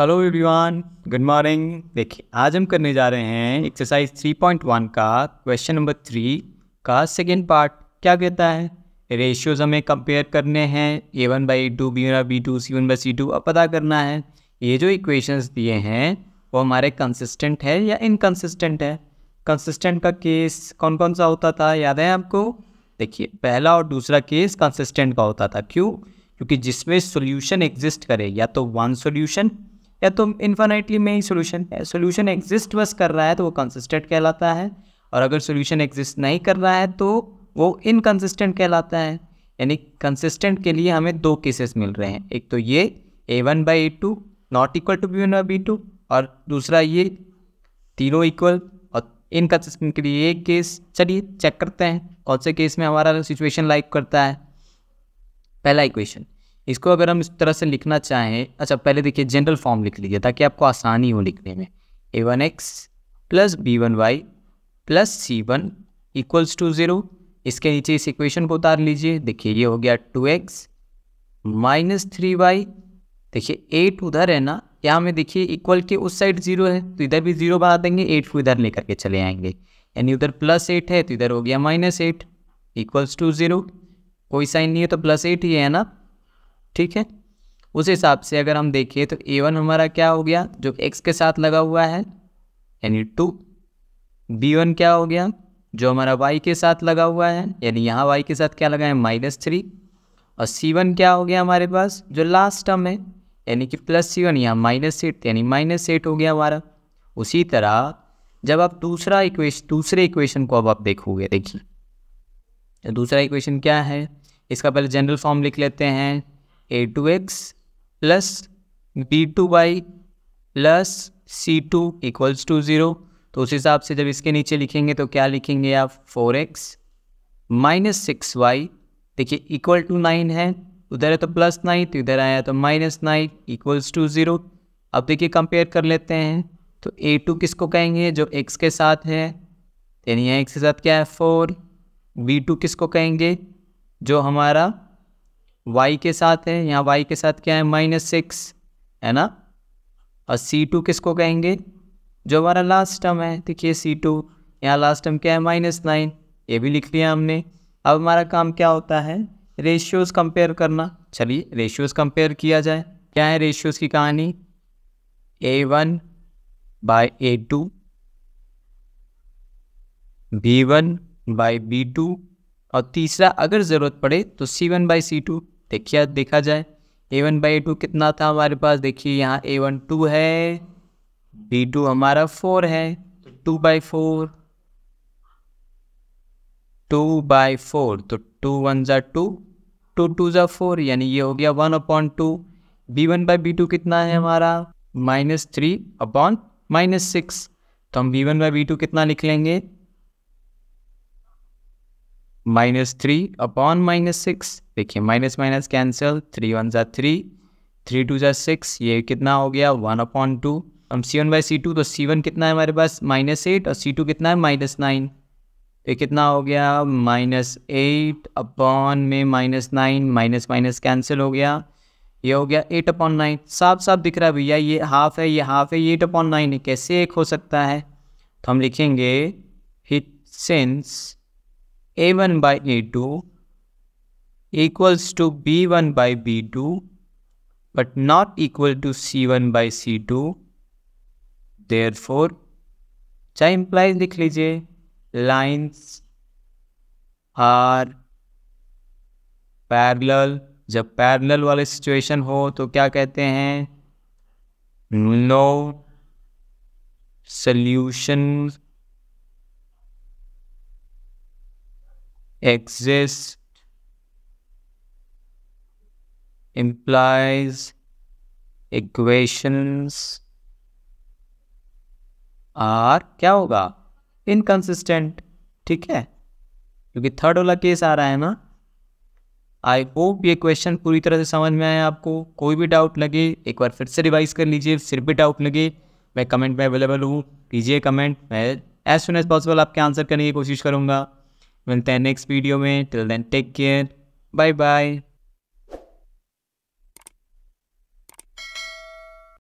hello everyone good morning देखिए आज हम करने जा रहे हैं एक्सरसाइज 3.1 का क्वेश्चन नंबर थ्री का सेकेंड पार्ट क्या कहता है रेशियोज हमें कंपेयर करने हैं A one by two B one B two C one by C two अब पता करना है ये जो इक्वेशंस दिए हैं वो हमारे कंसिस्टेंट है या इनकन्सिस्टेंट है कंसिस्टेंट का केस कौन कौन सा होता था याद है आपको देखिए पहला और दूसरा केस कंसिस्टेंट का होता था क्यों क्योंकि जिसमें सोल्यूशन एग्जिस्ट करे या तो वन सोल्यूशन या तो इन्फानाइटली में ही सोल्यूशन है सोल्यूशन एग्जिस्ट बस कर रहा है तो वो कंसिस्टेंट कहलाता है और अगर सोल्यूशन एग्जिस्ट नहीं कर रहा है तो वो इनकन्सिस्टेंट कहलाता है यानी कंसिस्टेंट के लिए हमें दो केसेस मिल रहे हैं एक तो ये A one by A two not equal to B one by B two और दूसरा ये तीनों इक्वल और इनकन्सिस्टेंट के लिए एक केस चलिए चेक करते हैं कौन से केस में हमारा सिचुएशन लाइक करता है पहला इक्वेशन इसको अगर हम इस तरह से लिखना चाहें अच्छा पहले देखिए जनरल फॉर्म लिख लीजिए ताकि आपको आसानी हो लिखने में A one X plus B one Y plus C one equals to zero इसके नीचे इस इक्वेशन को उतार लीजिए देखिए ये हो गया two X minus three Y देखिए एट उधर है ना यहाँ में देखिए इक्वल के उस साइड जीरो है तो इधर भी जीरो बना देंगे एट को इधर लेकर के चले आएंगे यानी उधर प्लस एट है तो इधर हो गया minus eight equals to zero कोई साइन नहीं है तो प्लस एट ही है ना ठीक है उस हिसाब से अगर हम देखें तो ए वन हमारा क्या हो गया जो एक्स के साथ लगा हुआ है यानी टू बी वन क्या हो गया जो हमारा वाई के साथ लगा हुआ है यानी यहाँ वाई के साथ क्या लगा है माइनस थ्री और सी वन क्या हो गया हमारे पास जो लास्ट टर्म है यानी कि प्लस सी वन यहाँ माइनस एट यानी माइनस एट हो गया हमारा उसी तरह जब आप दूसरा इक्वेशन दूसरे इक्वेशन को अब आप देखोगे देखिए तो दूसरा इक्वेशन क्या है इसका पहले जनरल फॉर्म लिख लेते हैं A two X plus B two Y plus C two equals to zero तो उस हिसाब से जब इसके नीचे लिखेंगे तो क्या लिखेंगे आप four X minus six Y देखिए इक्वल टू नाइन है उधर है तो प्लस नाइन तो इधर आया तो minus nine equals to zero अब देखिए कंपेयर कर लेते हैं तो ए टू किसको कहेंगे जो एक्स के साथ है यानी एक्स के साथ क्या है फोर बी टू किसको कहेंगे जो हमारा वाई के साथ है यहाँ वाई के साथ क्या है माइनस सिक्स है ना और सी टू किसको कहेंगे जो हमारा लास्ट टर्म है देखिए सी टू यहाँ लास्ट टर्म क्या है माइनस नाइन ये भी लिख लिया हमने अब हमारा काम क्या होता है रेशियोज़ कंपेयर करना चलिए रेशियोज़ कंपेयर किया जाए क्या है रेशियोज़ की कहानी A one by A two B one by B two और तीसरा अगर ज़रूरत पड़े तो C one by C two देखिए देखा जाए ए वन बाई टू कितना था हमारे पास देखिए यहाँ ए वन टू है बी टू हमारा फोर है तो two by four two by four तो टू वन ज़ा टू टू टू ज़ा फोर यानी ये हो गया one upon two B one by B two कितना है हमारा minus three upon minus six तो हम B one by B two कितना लिख लेंगे minus three upon minus six देखिए minus minus cancel three one ज़ा थ्री थ्री टू ज़ा सिक्स ये कितना हो गया वन अपॉन टू हम C one by C two तो सी वन कितना है हमारे पास माइनस एट और सी टू कितना है माइनस नाइन ये कितना हो गया माइनस एट अपॉन में minus nine minus minus cancel हो गया ये हो गया एट अपॉन नाइन साफ साफ दिख रहा है भैया ये हाफ है ये हाफ है ये एट अपॉन नाइन है कैसे एक हो सकता है तो हम लिखेंगे hit since a one by A two equals to b1 by b2 but not equal to c1 by c2 therefore cha implies likh lijiye lines are parallel jab parallel wale situation ho to kya kehte hain no solution exists implies equations are क्या होगा inconsistent ठीक है क्योंकि third वाला case आ रहा है ना I hope ये क्वेश्चन पूरी तरह से समझ में आया आपको कोई भी डाउट लगे एक बार फिर से रिवाइज कर लीजिए फिर भी डाउट लगे मैं कमेंट में अवेलेबल हूँ कीजिए कमेंट मैं एज सुन एज पॉसिबल आपके आंसर करने की कोशिश करूँगा मिलते हैं नेक्स्ट वीडियो में till then take care bye bye